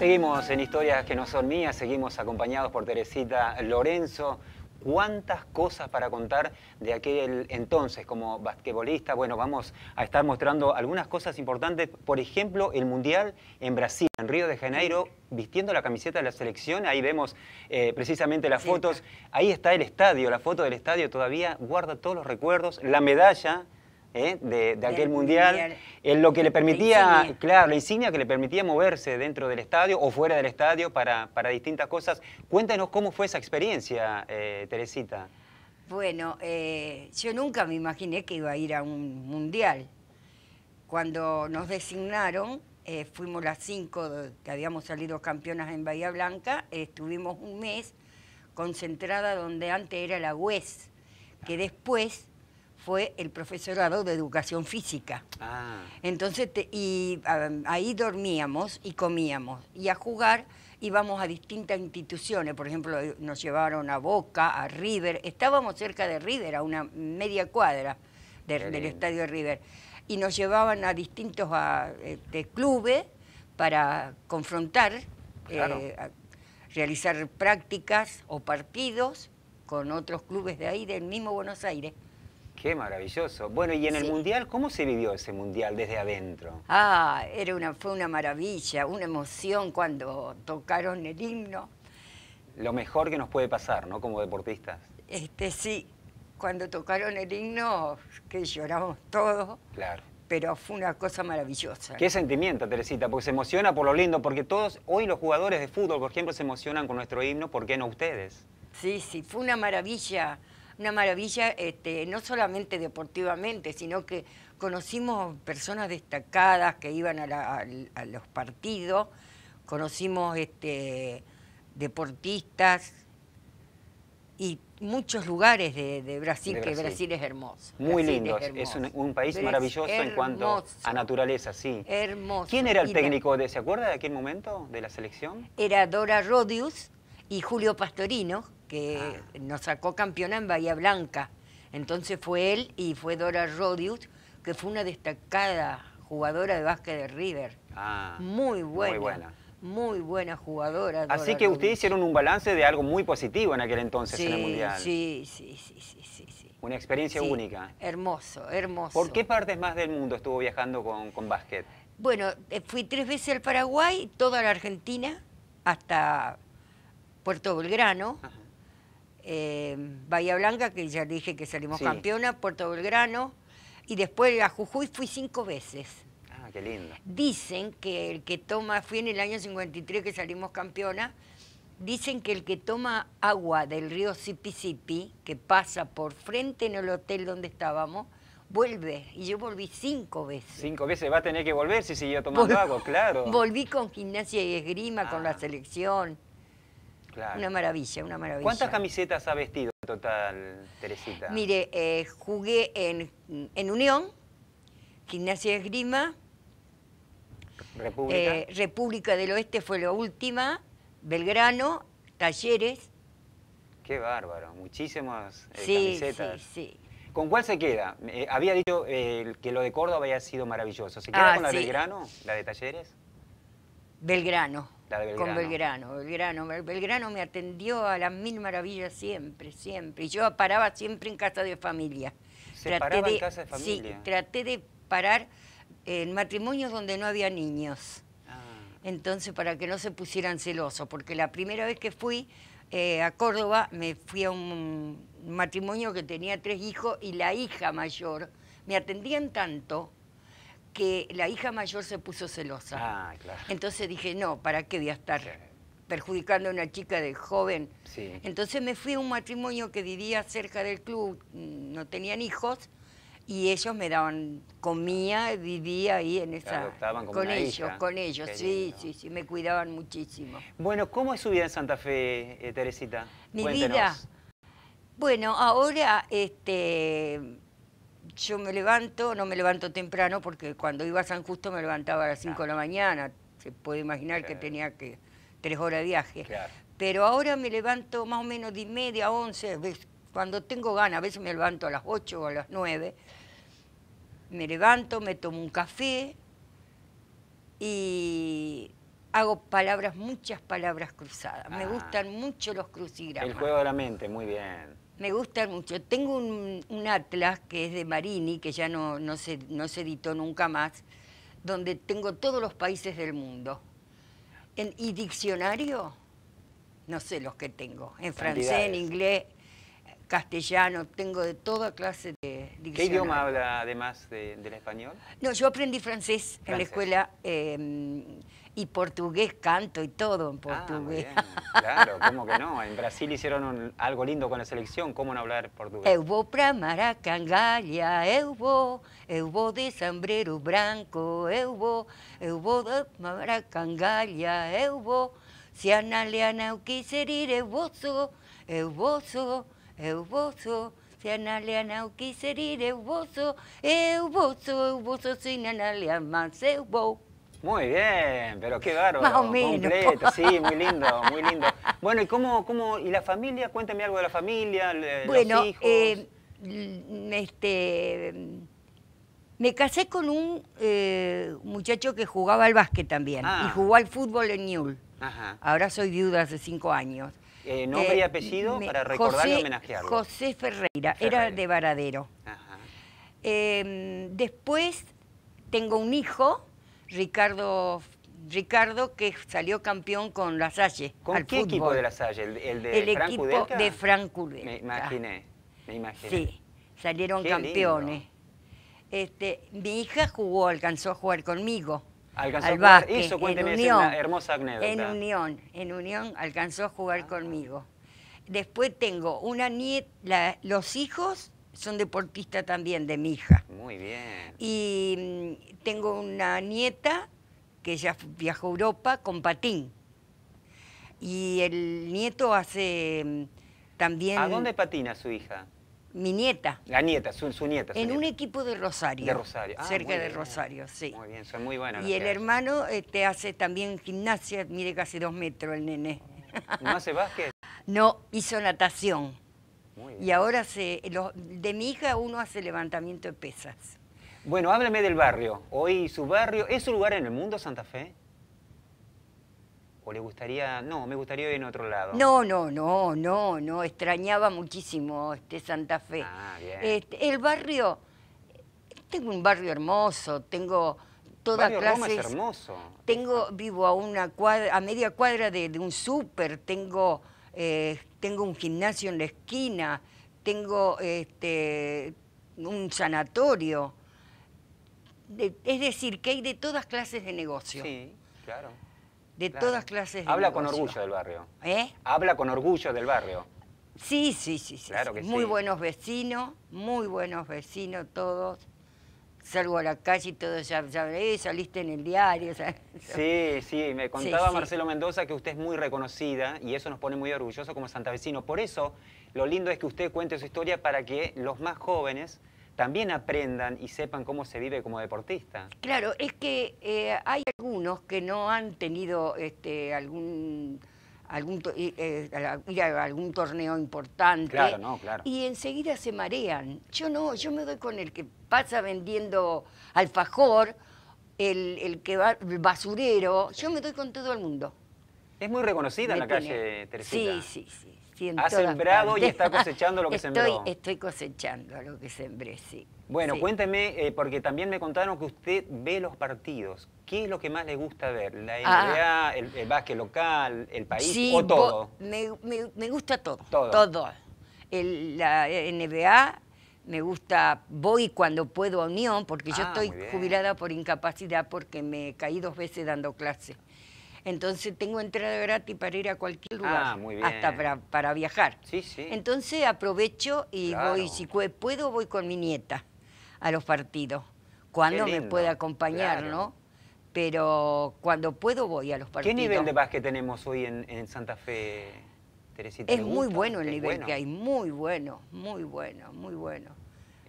Seguimos en historias que no son mías, seguimos acompañados por Teresita Lorenzo. Cuántas cosas para contar de aquel entonces como basquetbolista. Bueno, vamos a estar mostrando algunas cosas importantes. Por ejemplo, el Mundial en Brasil, en Río de Janeiro, vistiendo la camiseta de la selección. Ahí vemos eh, precisamente las fotos. Ahí está el estadio, la foto del estadio todavía guarda todos los recuerdos. La medalla ¿eh? de, aquel mundial, en lo que le permitía, claro, la insignia que le permitía moverse dentro del estadio o fuera del estadio para, para distintas cosas. Cuéntanos cómo fue esa experiencia, eh, Teresita. Bueno, eh, yo nunca me imaginé que iba a ir a un mundial. Cuando nos designaron, fuimos las cinco que habíamos salido campeonas en Bahía Blanca, estuvimos un mes concentrada donde antes era la UES, que después fue el profesorado de educación física. Ah. Entonces, y ah, ahí dormíamos y comíamos. Y a jugar íbamos a distintas instituciones. Por ejemplo, eh, nos llevaron a Boca, a River. Estábamos cerca de River, a una media cuadra del estadio de River. Y nos llevaban a distintos este, clubes para confrontar, eh, realizar prácticas o partidos con otros clubes de ahí, del mismo Buenos Aires. Qué maravilloso. Bueno, y en el Mundial, ¿cómo se vivió ese Mundial desde adentro? Ah, era una, fue una maravilla, una emoción cuando tocaron el himno. Lo mejor que nos puede pasar, ¿no? Como deportistas. Este sí, cuando tocaron el himno, que lloramos todos. Claro. Pero fue una cosa maravillosa. Qué sentimiento, Teresita, porque se emociona por lo lindo, porque todos, hoy los jugadores de fútbol, por ejemplo, se emocionan con nuestro himno, ¿por qué no ustedes? Sí, sí, fue una maravilla una maravilla, este, no solamente deportivamente, sino que conocimos personas destacadas que iban a, los partidos, conocimos este, deportistas y muchos lugares de, Brasil, que Brasil es hermoso. Muy lindo, es, un, país maravilloso en cuanto a naturaleza, sí. Hermoso. ¿Quién era el técnico? De, ¿Se acuerda de aquel momento de la selección? Era Dora Rodius y Julio Pastorino que nos sacó campeona en Bahía Blanca. Entonces fue él y fue Dora Rodius, que fue una destacada jugadora de básquet de River. Ah, muy buena. Muy buena. jugadora. Así que ustedes hicieron un balance de algo muy positivo en aquel entonces en el Mundial. Sí, sí, sí, sí, sí. Una experiencia única. Hermoso, hermoso. ¿Por qué partes más del mundo estuvo viajando con, básquet? Bueno, eh, fui tres veces al Paraguay, toda la Argentina, hasta Puerto Belgrano eh, Bahía Blanca, que ya dije que salimos campeona, Puerto Belgrano, y después a Jujuy fui cinco veces. Ah, qué lindo. Dicen que el que toma, fui en el año 53 que salimos campeona, dicen que el que toma agua del río Sipisipi, que pasa por frente en el hotel donde estábamos, vuelve. Y yo volví cinco veces. Cinco veces, va a tener que volver si siguió tomando agua, claro. Volví con gimnasia y esgrima, con la ah. selección. Una maravilla, una maravilla. ¿Cuántas camisetas ha vestido en total, Teresita? Mire, eh, jugué en, Unión, Gimnasia de Esgrima, República. Eh, República del Oeste fue la última, Belgrano, Talleres. Qué bárbaro, muchísimas eh, camisetas. ¿Con cuál se queda? había dicho que lo de Córdoba había sido maravilloso. ¿Se queda ah, con la Belgrano, la de Talleres? Belgrano. Con Belgrano, Belgrano. Belgrano me atendió a las mil maravillas siempre, siempre. Y yo paraba siempre en casa de familia. ¿Se traté paraba de, en casa de familia? Sí, traté de parar en matrimonios donde no había niños. Ah. Entonces, para que no se pusieran celosos, porque la primera vez que fui eh, a Córdoba, me fui a un matrimonio que tenía tres hijos y la hija mayor me atendían tanto que la hija mayor se puso celosa. Ah, Entonces dije, no, ¿para qué voy a estar perjudicando a una chica de joven? Entonces me fui a un matrimonio que vivía cerca del club, mm, no tenían hijos, y ellos me daban, comía, vivía ahí en esa... con, ellos, con ellos, sí, sí, sí, me cuidaban muchísimo. Bueno, ¿cómo es su vida en Santa Fe, eh, Teresita? Mi vida. Bueno, ahora este, yo me levanto, no me levanto temprano porque cuando iba a San Justo me levantaba a las 5 de la mañana, se puede imaginar que tenía que tres horas de viaje. Pero ahora me levanto más o menos de media, a 11, cuando tengo ganas, a veces me levanto a las 8 o a las 9, me levanto, me tomo un café y hago palabras, muchas palabras cruzadas. Me ah. gustan mucho los crucigramas. El juego de la mente, muy bien. Me gustan mucho. Tengo un, atlas que es de Marini, que ya no, no, se, no se editó nunca más, donde tengo todos los países del mundo. En, y diccionario, no sé los que tengo. En francés, en inglés, castellano, tengo de toda clase de diccionario. ¿Qué idioma habla además del español? No, yo aprendí francés, en la escuela. Em, y portugués canto y todo en ah, portugués. Ah, claro, ¿cómo que no? En Brasil hicieron algo lindo con la selección, ¿cómo no hablar portugués? Eu vou pra Maracangalha, eu vou, eu vou de sombrero branco, eu vou, eu vou de Maracangalha, eu vou, se a Naliana eu quiser ir, eu vou só, eu vou só, eu vou só. Se a ir, eu vou eu vou só, eu vou se a Nália vou. Muy bien, pero qué bárbaro. Más o menos. sí, muy lindo, muy lindo. Bueno, ¿y cómo, cómo, y la familia? Cuéntame algo de la familia, bueno, los hijos. Eh, este, me casé con un eh, muchacho que jugaba al básquet también y ah. jugó al fútbol en Newell. Ahora soy viuda hace cinco años. Eh, ¿Nombre y eh, apellido para recordar y homenajearlo? José Ferreira, era de Varadero. Ajá. Em, después tengo un hijo Ricardo Ricardo, que salió campeón con La Salle. ¿Con qué equipo de La Salle? ¿El, de el equipo de Frank Udelka. Me imaginé, me imaginé. Sí, salieron campeones. Este, mi hija jugó, alcanzó a jugar conmigo. Alcanzó al a jugar. Básquet, Eso, en Unión, hermosa anécdota. En Unión, en Unión alcanzó a jugar ah. conmigo. Después tengo una nieta, los hijos son deportistas también de mi hija. Muy bien. Y mm, tengo una nieta que ya viajó a Europa con patín. Y el nieto hace mm, también... ¿A dónde patina su hija? Mi nieta. La nieta, su, nieta. en un equipo de Rosario. De Rosario. Ah, cerca de Rosario, sí. Muy bien, son muy buenas. Y el hermano este, hace también gimnasia, mire casi dos metros el nene. ¿No hace básquet? No, hizo natación. Y ahora se, de mi hija uno hace levantamiento de pesas. Bueno, háblame del barrio. Hoy su barrio, ¿es su lugar en el mundo Santa Fe? ¿O le gustaría, no, me gustaría ir en otro lado? No, no, no, no, no, extrañaba muchísimo este Santa Fe. Ah, bien. Este, el barrio, tengo un barrio hermoso, tengo toda clase es hermoso. Tengo, vivo a una cuadra, a media cuadra de, un súper, tengo eh, tengo un gimnasio en la esquina, tengo este, un sanatorio. es decir, que hay de todas clases de negocio. Sí, claro. De todas clases de Habla con orgullo del barrio. ¿Eh? Habla con orgullo del barrio. Sí, sí, sí. sí claro que muy buenos vecinos, muy buenos vecinos todos salgo a la calle y todo, ya, ya saliste en el diario. Sí, sí, me contaba Marcelo Mendoza que usted es muy reconocida y eso nos pone muy orgullosos como santavecino. Por eso, lo lindo es que usted cuente su historia para que los más jóvenes también aprendan y sepan cómo se vive como deportista. Claro, es que eh, hay algunos que no han tenido este, algún algún eh, algún torneo importante. Y enseguida se marean. Yo no, yo me doy con el que pasa vendiendo alfajor, el, el que va, basurero, yo me doy con todo el mundo. Es muy reconocida en la calle Teresita. Sí, sí, sí ha sembrado y está ah, cosechando lo que sembró. Estoy cosechando lo que sembré, sí. Bueno, cuénteme, eh, porque también me contaron que usted ve los partidos. ¿Qué es lo que más le gusta ver? ¿La ah. NBA, el, básquet local, el país o todo? Me, me, gusta todo. Todo. la NBA, me gusta, voy cuando puedo a Unión, porque yo ah, estoy jubilada por incapacidad porque me caí dos veces dando clases. Entonces tengo entrada gratis para ir a cualquier ah, lugar, hasta para, viajar. Sí, sí. Entonces aprovecho y voy, si puedo, voy con mi nieta a los partidos, cuando me puede acompañar, ¿no? Pero cuando puedo voy a los partidos. ¿Qué nivel de básquet tenemos hoy en, Santa Fe, Teresita? Es muy bueno el nivel que hay, muy bueno, muy bueno, muy bueno.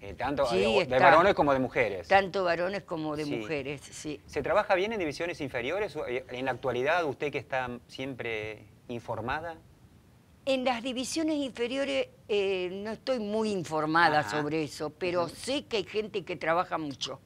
Eh, tanto de, varones como de mujeres. Tanto varones como de mujeres, sí. ¿Se trabaja bien en divisiones inferiores? Eh, en la actualidad, usted que está siempre informada. En las divisiones inferiores eh, no estoy muy informada sobre eso, pero sé que hay gente que trabaja mucho.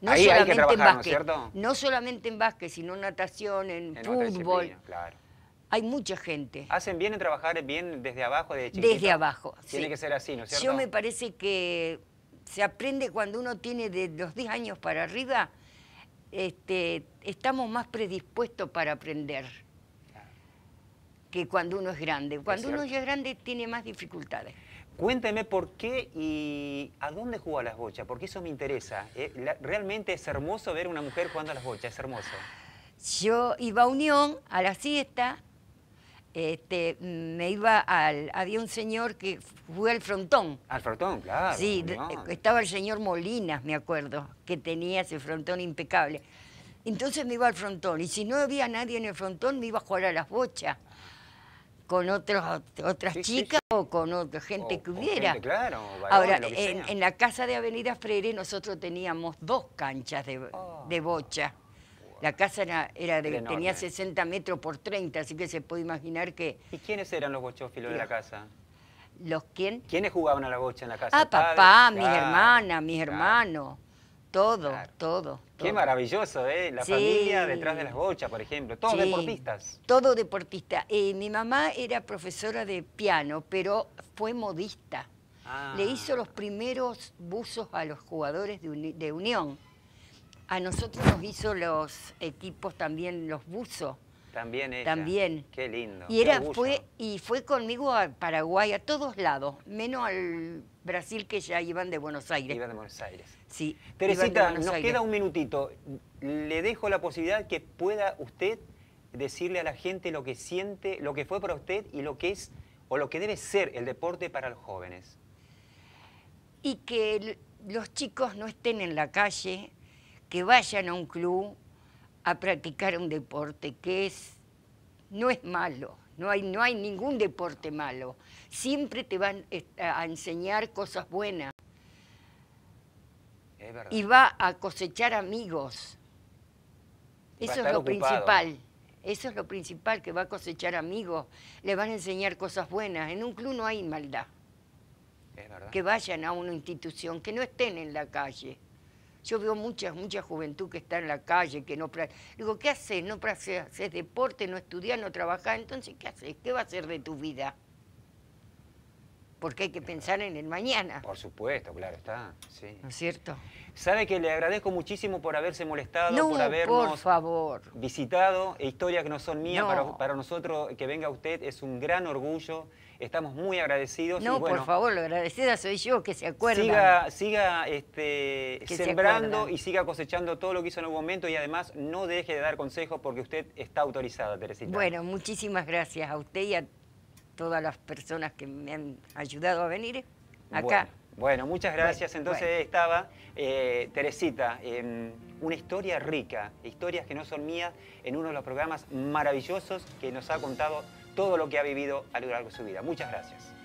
No solamente en básquet, solamente en básquet, sino en natación, en, en fútbol. Claro. Hay mucha gente. Hacen bien en trabajar bien desde abajo, desde chiquito. Desde abajo. Tiene que ser así, ¿no es cierto? Yo me parece que se aprende cuando uno tiene de los 10 años para arriba, este, estamos más predispuestos para aprender que cuando uno es grande. Cuando uno ya es grande tiene más dificultades. Cuénteme por qué y a dónde juega las bochas, porque eso me interesa. Eh, realmente es hermoso ver una mujer jugando a las bochas, es hermoso. Yo iba a Unión a la siesta este, me iba al. Había un señor que fue al frontón. Al frontón, claro. Sí, eh, estaba el señor Molinas, me acuerdo, que tenía ese frontón impecable. Entonces me iba al frontón, y si no había nadie en el frontón, me iba a jugar a las bochas con otros, otras chicas o con otra gente que hubiera. claro, Ahora, en, la casa de Avenida Freire nosotros teníamos dos canchas de, ah. de bocha. La casa era, tenía 60 metros por 30, así que se puede imaginar que... ¿Y quiénes eran los bochófilos de la casa? ¿Los quién? ¿Quiénes jugaban a la bocha en la casa? Ah, papá, mi hermana, mi mis hermanos, todo, todo. Qué maravilloso, ¿eh? La familia detrás de las bochas, por ejemplo. Todos deportistas. Todo deportista. Eh, mi mamá era profesora de piano, pero fue modista. Le ah. hizo los primeros buzos a los jugadores de, de Unión. A nosotros nos hizo los equipos también, los buzos. También ella. También. Qué lindo. Y, era, fue, y fue conmigo a Paraguay, a todos lados, menos al Brasil que ya iban de Buenos Aires. Iban de Buenos Aires. Sí. Teresita, nos queda un minutito. Le dejo la posibilidad que pueda usted decirle a la gente lo que siente, lo que fue para usted y lo que es o lo que debe ser el deporte para los jóvenes. Y que los chicos no estén en la calle que vayan a un club a practicar un deporte que es, no es malo, no hay, no hay ningún deporte malo. Siempre te van eh, a enseñar cosas buenas. Y va a cosechar amigos. Eso es lo principal. Eso es lo principal, que va a cosechar amigos. Le van a enseñar cosas buenas. En un club no hay maldad. Que vayan a una institución, que no estén en la calle. Yo veo mucha, mucha juventud que está en la calle, que no... Digo, ¿qué haces? No haces deporte, no estudias, no trabajas, entonces ¿qué haces? ¿Qué va a hacer de tu vida? porque hay que pensar en el mañana. Por supuesto, claro, está. ¿No es cierto? Sabe que le agradezco muchísimo por haberse molestado, por habernos visitado. E historias que no son mías, Para, nosotros que venga usted es un gran orgullo. Estamos muy agradecidos. No, por favor, lo agradecida soy yo, que se acuerda. Siga, este, sembrando y siga cosechando todo lo que hizo en el momento y además no deje de dar consejos porque usted está autorizada, Teresita. Bueno, muchísimas gracias a usted y a todas las personas que me han ayudado a venir acá. Bueno. muchas gracias. Entonces estaba eh, Teresita, em, una historia rica, historias que no son mías, en uno de los programas maravillosos que nos ha contado todo lo que ha vivido a lo largo de su vida. Muchas gracias.